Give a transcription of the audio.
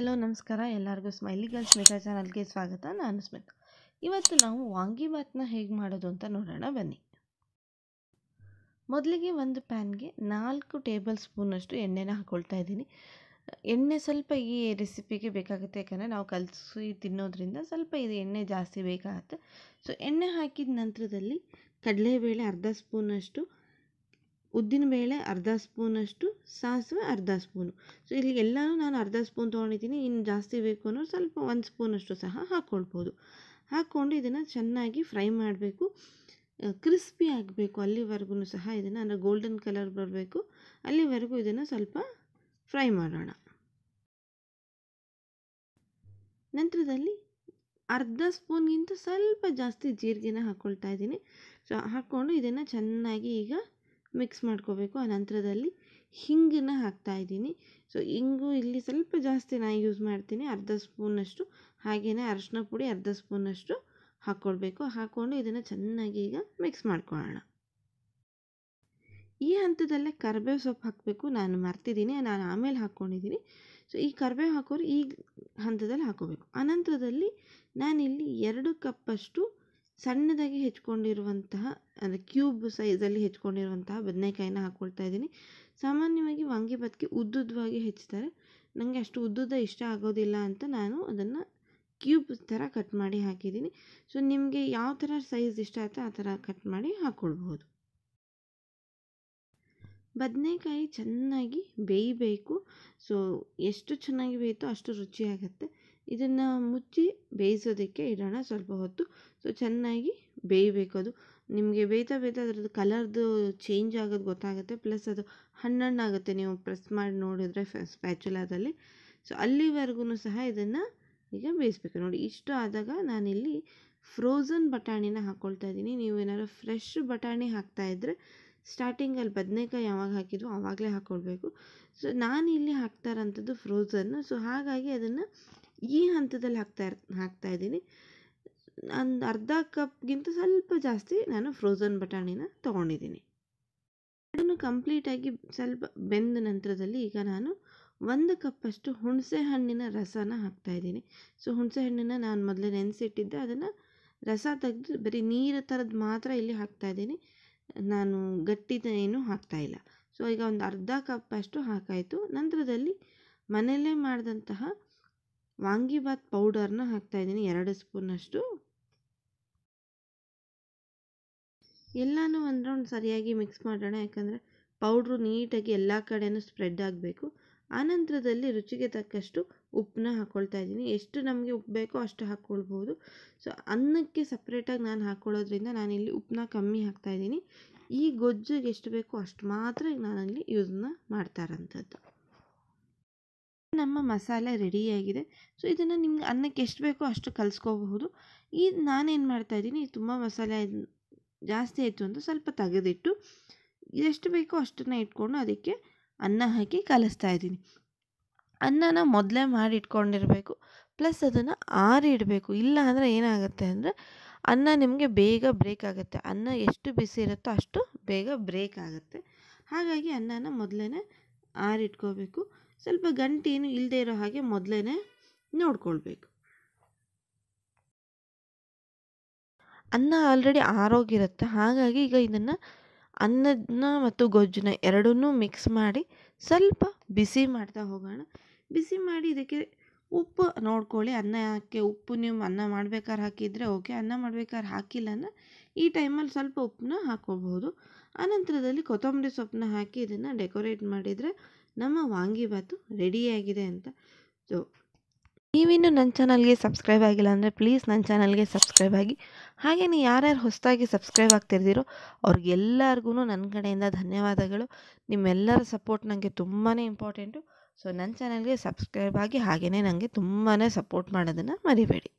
hello ನಮಸ್ಕಾರ ಎಲ್ಲರಿಗೂ smiley girls Smita ಚಾನಲ್ಗೆ ಸ್ವಾಗತ ನಾನು ಸ್ಮಿತಾ ಇವತ್ತು ನಾವು ವಾಂಗಿಭಾತ್ನ ಹೇಗೆ ಮಾಡೋದು ಅಂತ ನೋಡೋಣ ಬನ್ನಿ ಮೊದಲಿಗೆ ಒಂದು ಪ್ಯಾನ್ಗೆ ನಾಲ್ಕು ಟೇಬಲ್ ಸ್ಪೂನಷ್ಟು ಎಣ್ಣೆನ ಹಾಕ್ಕೊಳ್ತಾ ಇದ್ದೀನಿ ಎಣ್ಣೆ ಸ್ವಲ್ಪ ಈ ರೆಸಿಪಿಗೆ ಬೇಕಾಗುತ್ತೆ ಯಾಕಂದರೆ ನಾವು ಕಲಸಿ ತಿನ್ನೋದ್ರಿಂದ ಸ್ವಲ್ಪ ಇದು ಎಣ್ಣೆ ಜಾಸ್ತಿ ಬೇಕಾಗುತ್ತೆ ಸೊ ಎಣ್ಣೆ ಹಾಕಿದ ನಂತರದಲ್ಲಿ ಕಡಲೆಬೇಳೆ ಅರ್ಧ ಸ್ಪೂನಷ್ಟು ಉದ್ದಿನ ಬೇಳೆ ಅರ್ಧ ಸ್ಪೂನಷ್ಟು ಸಾಸಿವೆ ಅರ್ಧ ಸ್ಪೂನು ಸೊ ಇಲ್ಲಿ ಎಲ್ಲನೂ ನಾನು ಅರ್ಧ ಸ್ಪೂನ್ ತೊಗೊಂಡಿದ್ದೀನಿ ಇನ್ನು ಜಾಸ್ತಿ ಬೇಕು ಅನ್ನೋ ಸ್ವಲ್ಪ ಒಂದು ಸ್ಪೂನಷ್ಟು ಸಹ ಹಾಕ್ಕೊಳ್ಬೋದು ಹಾಕ್ಕೊಂಡು ಇದನ್ನು ಚೆನ್ನಾಗಿ ಫ್ರೈ ಮಾಡಬೇಕು ಕ್ರಿಸ್ಪಿ ಆಗಬೇಕು ಅಲ್ಲಿವರೆಗೂ ಸಹ ಇದನ್ನು ಅಂದರೆ ಗೋಲ್ಡನ್ ಕಲರ್ ಬರಬೇಕು ಅಲ್ಲಿವರೆಗೂ ಇದನ್ನು ಸ್ವಲ್ಪ ಫ್ರೈ ಮಾಡೋಣ ನಂತರದಲ್ಲಿ ಅರ್ಧ ಸ್ಪೂನ್ಗಿಂತ ಸ್ವಲ್ಪ ಜಾಸ್ತಿ ಜೀರಿಗೆನ ಹಾಕ್ಕೊಳ್ತಾ ಇದ್ದೀನಿ ಸೊ ಹಾಕ್ಕೊಂಡು ಇದನ್ನು ಚೆನ್ನಾಗಿ ಈಗ ಮಿಕ್ಸ್ ಮಾಡ್ಕೋಬೇಕು ಆ ನಂತರದಲ್ಲಿ ಹಿಂಗನ್ನು ಹಾಕ್ತಾಯಿದ್ದೀನಿ ಸೊ ಹಿಂಗು ಇಲ್ಲಿ ಸ್ವಲ್ಪ ಜಾಸ್ತಿ ನಾನು ಯೂಸ್ ಮಾಡ್ತೀನಿ ಅರ್ಧ ಸ್ಪೂನಷ್ಟು ಹಾಗೆಯೇ ಅರಶಿನ ಪುಡಿ ಅರ್ಧ ಸ್ಪೂನಷ್ಟು ಹಾಕ್ಕೊಳ್ಬೇಕು ಹಾಕ್ಕೊಂಡು ಇದನ್ನು ಚೆನ್ನಾಗಿ ಈಗ ಮಿಕ್ಸ್ ಮಾಡ್ಕೊಳ್ಳೋಣ ಈ ಹಂತದಲ್ಲೇ ಕರ್ಬೇವು ಸೊಪ್ಪು ಹಾಕಬೇಕು ನಾನು ಮರ್ತಿದ್ದೀನಿ ನಾನು ಆಮೇಲೆ ಹಾಕ್ಕೊಂಡಿದ್ದೀನಿ ಸೊ ಈ ಕರ್ಬೇವು ಹಾಕೋರು ಈ ಹಂತದಲ್ಲಿ ಹಾಕೋಬೇಕು ಅನಂತರದಲ್ಲಿ ನಾನಿಲ್ಲಿ ಎರಡು ಕಪ್ಪಷ್ಟು ಸಣ್ಣದಾಗಿ ಹೆಚ್ಕೊಂಡಿರುವಂತಹ ಅಂದರೆ ಕ್ಯೂಬ್ ಸೈಜಲ್ಲಿ ಹೆಚ್ಕೊಂಡಿರುವಂತಹ ಬದನೆಕಾಯಿನ ಹಾಕ್ಕೊಳ್ತಾ ಇದ್ದೀನಿ ಸಾಮಾನ್ಯವಾಗಿ ವಾಂಗಿಭಾತ್ಗೆ ಉದ್ದುದ್ದವಾಗಿ ಹೆಚ್ಚುತ್ತಾರೆ ನನಗೆ ಅಷ್ಟು ಉದ್ದುದ್ದ ಇಷ್ಟ ಆಗೋದಿಲ್ಲ ಅಂತ ನಾನು ಅದನ್ನು ಕ್ಯೂಬ್ ಥರ ಕಟ್ ಮಾಡಿ ಹಾಕಿದ್ದೀನಿ ಸೊ ನಿಮಗೆ ಯಾವ ಥರ ಸೈಜ್ ಇಷ್ಟ ಆಯಿತೋ ಆ ಥರ ಕಟ್ ಮಾಡಿ ಹಾಕ್ಕೊಳ್ಬೋದು ಬದನೆಕಾಯಿ ಚೆನ್ನಾಗಿ ಬೇಯಬೇಕು ಸೊ ಎಷ್ಟು ಚೆನ್ನಾಗಿ ಬೇಯಿತೋ ಅಷ್ಟು ರುಚಿಯಾಗತ್ತೆ ಇದನ್ನು ಮುಚ್ಚಿ ಬೇಯಿಸೋದಕ್ಕೆ ಇಡೋಣ ಸ್ವಲ್ಪ ಹೊತ್ತು ಸೊ ಚೆನ್ನಾಗಿ ಬೇಯಬೇಕು ಅದು ನಿಮಗೆ ಬೇಯ್ತಾ ಬೇಯ್ತಾ ಅದರದ್ದು ಕಲರ್ದು ಚೇಂಜ್ ಆಗೋದು ಗೊತ್ತಾಗುತ್ತೆ ಪ್ಲಸ್ ಅದು ಹಣ್ಣಣ್ಣಾಗುತ್ತೆ ನೀವು ಪ್ರೆಸ್ ಮಾಡಿ ನೋಡಿದ್ರೆ ಸ್ಪ್ಯಾಚುಲಾದಲ್ಲಿ ಸೊ ಅಲ್ಲಿವರೆಗೂ ಸಹ ಇದನ್ನು ಈಗ ಬೇಯಿಸ್ಬೇಕು ನೋಡಿ ಇಷ್ಟು ಆದಾಗ ನಾನಿಲ್ಲಿ ಫ್ರೋಝನ್ ಬಟಾಣಿನ ಹಾಕ್ಕೊಳ್ತಾ ಇದ್ದೀನಿ ನೀವೇನಾದ್ರು ಫ್ರೆಶ್ ಬಟಾಣಿ ಹಾಕ್ತಾಯಿದ್ರೆ ಸ್ಟಾರ್ಟಿಂಗಲ್ಲಿ ಬದನೆಕಾಯಿ ಯಾವಾಗ ಹಾಕಿದ್ವು ಆವಾಗಲೇ ಹಾಕ್ಕೊಳ್ಬೇಕು ಸೊ ನಾನಿಲ್ಲಿ ಹಾಕ್ತಾ ಇರೋಂಥದ್ದು ಫ್ರೋಝನ್ನು ಸೊ ಹಾಗಾಗಿ ಅದನ್ನು ಈ ಹಂತದಲ್ಲಿ ಹಾಕ್ತಾ ಹಾಕ್ತಾ ಇದ್ದೀನಿ ಒಂದು ಅರ್ಧ ಕಪ್ಗಿಂತ ಸ್ವಲ್ಪ ಜಾಸ್ತಿ ನಾನು ಫ್ರೋಝನ್ ಬಟಾಣಿನ ತೊಗೊಂಡಿದ್ದೀನಿ ಅದನ್ನು ಕಂಪ್ಲೀಟಾಗಿ ಸ್ವಲ್ಪ ಬೆಂದ ನಂತರದಲ್ಲಿ ಈಗ ನಾನು ಒಂದು ಕಪ್ಪಷ್ಟು ಹುಣಸೆ ಹಣ್ಣಿನ ರಸನ ಹಾಕ್ತಾಯಿದ್ದೀನಿ ಸೊ ಹುಣಸೆ ಹಣ್ಣಿನ ನಾನು ಮೊದಲೇ ನೆನೆಸಿಟ್ಟಿದ್ದೆ ಅದನ್ನು ರಸ ತೆಗೆದು ಬರೀ ನೀರು ಥರದ್ದು ಮಾತ್ರ ಇಲ್ಲಿ ಹಾಕ್ತಾಯಿದ್ದೀನಿ ನಾನು ಗಟ್ಟಿದ ಏನು ಹಾಕ್ತಾಯಿಲ್ಲ ಸೊ ಈಗ ಒಂದು ಅರ್ಧ ಕಪ್ಪಷ್ಟು ಹಾಕಾಯಿತು ನಂತರದಲ್ಲಿ ಮನೆಯಲ್ಲೇ ಮಾಡಿದಂತಹ ವಾಂಗಿಬಾತ್ ಪೌಡರ್ನ ಇದ್ದೀನಿ ಎರಡು ಸ್ಪೂನಷ್ಟು ಎಲ್ಲನೂ ಒಂದು ರೌಂಡ್ ಸರಿಯಾಗಿ ಮಿಕ್ಸ್ ಮಾಡೋಣ ಯಾಕಂದರೆ ಪೌಡ್ರು ನೀಟಾಗಿ ಎಲ್ಲ ಕಡೆಯೂ ಸ್ಪ್ರೆಡ್ ಆಗಬೇಕು ಆನಂತರದಲ್ಲಿ ರುಚಿಗೆ ತಕ್ಕಷ್ಟು ಉಪ್ಪನ್ನ ಹಾಕ್ಕೊಳ್ತಾ ಇದ್ದೀನಿ ಎಷ್ಟು ನಮಗೆ ಉಪ್ಪು ಬೇಕೋ ಅಷ್ಟು ಹಾಕ್ಕೊಳ್ಬೋದು ಸೊ ಅನ್ನಕ್ಕೆ ಸಪ್ರೇಟಾಗಿ ನಾನು ಹಾಕ್ಕೊಳ್ಳೋದ್ರಿಂದ ನಾನಿಲ್ಲಿ ಉಪ್ಪನ್ನ ಕಮ್ಮಿ ಹಾಕ್ತಾಯಿದ್ದೀನಿ ಈ ಗೊಜ್ಜಿಗೆ ಎಷ್ಟು ಬೇಕೋ ಅಷ್ಟು ಮಾತ್ರ ನಾನಲ್ಲಿ ಯೂಸ್ನ ಮಾಡ್ತಾರಂಥದ್ದು ನಮ್ಮ ಮಸಾಲೆ ರೆಡಿಯಾಗಿದೆ ಸೊ ಇದನ್ನು ನಿಮ್ಗೆ ಅನ್ನಕ್ಕೆ ಎಷ್ಟು ಬೇಕೋ ಅಷ್ಟು ಕಲಿಸ್ಕೋಬಹುದು ಈ ನಾನೇನು ಮಾಡ್ತಾಯಿದ್ದೀನಿ ತುಂಬ ಮಸಾಲೆ ಜಾಸ್ತಿ ಆಯಿತು ಅಂತ ಸ್ವಲ್ಪ ತೆಗೆದಿಟ್ಟು ಎಷ್ಟು ಬೇಕೋ ಅಷ್ಟನ್ನು ಇಟ್ಕೊಂಡು ಅದಕ್ಕೆ ಅನ್ನ ಹಾಕಿ ಕಲಿಸ್ತಾ ಇದ್ದೀನಿ ಅನ್ನನ ಮೊದಲೇ ಮಾಡಿ ಇಟ್ಕೊಂಡಿರಬೇಕು ಪ್ಲಸ್ ಅದನ್ನು ಆರಿಡಬೇಕು ಇಲ್ಲ ಅಂದರೆ ಏನಾಗುತ್ತೆ ಅಂದರೆ ಅನ್ನ ನಿಮಗೆ ಬೇಗ ಬ್ರೇಕ್ ಆಗುತ್ತೆ ಅನ್ನ ಎಷ್ಟು ಬಿಸಿ ಇರುತ್ತೋ ಅಷ್ಟು ಬೇಗ ಬ್ರೇಕ್ ಆಗುತ್ತೆ ಹಾಗಾಗಿ ಅನ್ನನ ಮೊದಲೇ ಆರಿಟ್ಕೋಬೇಕು ಸ್ವಲ್ಪ ಗಂಟೇನು ಇಲ್ಲದೆ ಇರೋ ಹಾಗೆ ಮೊದಲೇ ನೋಡ್ಕೊಳ್ಬೇಕು ಅನ್ನ ಆಲ್ರೆಡಿ ಆರೋಗಿರುತ್ತೆ ಹಾಗಾಗಿ ಈಗ ಇದನ್ನು ಅನ್ನದನ್ನ ಮತ್ತು ಗೊಜ್ಜನ್ನ ಎರಡನ್ನೂ ಮಿಕ್ಸ್ ಮಾಡಿ ಸ್ವಲ್ಪ ಬಿಸಿ ಮಾಡ್ತಾ ಹೋಗೋಣ ಬಿಸಿ ಮಾಡಿ ಇದಕ್ಕೆ ಉಪ್ಪು ನೋಡ್ಕೊಳ್ಳಿ ಅನ್ನಕ್ಕೆ ಉಪ್ಪು ನೀವು ಅನ್ನ ಮಾಡ್ಬೇಕಾದ್ರೆ ಹಾಕಿದರೆ ಓಕೆ ಅನ್ನ ಮಾಡ್ಬೇಕಾದ್ರೆ ಹಾಕಿಲ್ಲ ಈ ಟೈಮಲ್ಲಿ ಸ್ವಲ್ಪ ಉಪ್ಪನ್ನ ಹಾಕ್ಕೋಬಹುದು ಆನಂತರದಲ್ಲಿ ಕೊತ್ತಂಬರಿ ಸೊಪ್ಪನ್ನ ಹಾಕಿ ಇದನ್ನು ಡೆಕೋರೇಟ್ ಮಾಡಿದರೆ ನಮ್ಮ ವಾಂಗಿಬಾತು ರೆಡಿಯಾಗಿದೆ ಅಂತ ಸೊ ನೀವಿನ್ನೂ ನನ್ನ ಚಾನಲ್ಗೆ ಸಬ್ಸ್ಕ್ರೈಬ್ ಆಗಿಲ್ಲ ಅಂದರೆ ಪ್ಲೀಸ್ ನನ್ನ ಚಾನಲ್ಗೆ ಸಬ್ಸ್ಕ್ರೈಬ್ ಆಗಿ ಹಾಗೆಯೇ ಯಾರ್ಯಾರು ಹೊಸದಾಗಿ ಸಬ್ಸ್ಕ್ರೈಬ್ ಆಗ್ತಿರ್ದಿರೋ ಅವ್ರಿಗೆಲ್ಲರಿಗೂ ನನ್ನ ಕಡೆಯಿಂದ ಧನ್ಯವಾದಗಳು ನಿಮ್ಮೆಲ್ಲರ ಸಪೋರ್ಟ್ ನನಗೆ ತುಂಬಾ ಇಂಪಾರ್ಟೆಂಟು ಸೊ ನನ್ನ ಚಾನಲ್ಗೆ ಸಬ್ಸ್ಕ್ರೈಬ್ ಆಗಿ ಹಾಗೆಯೇ ನನಗೆ ತುಂಬಾ ಸಪೋರ್ಟ್ ಮಾಡೋದನ್ನು ಮರಿಬೇಡಿ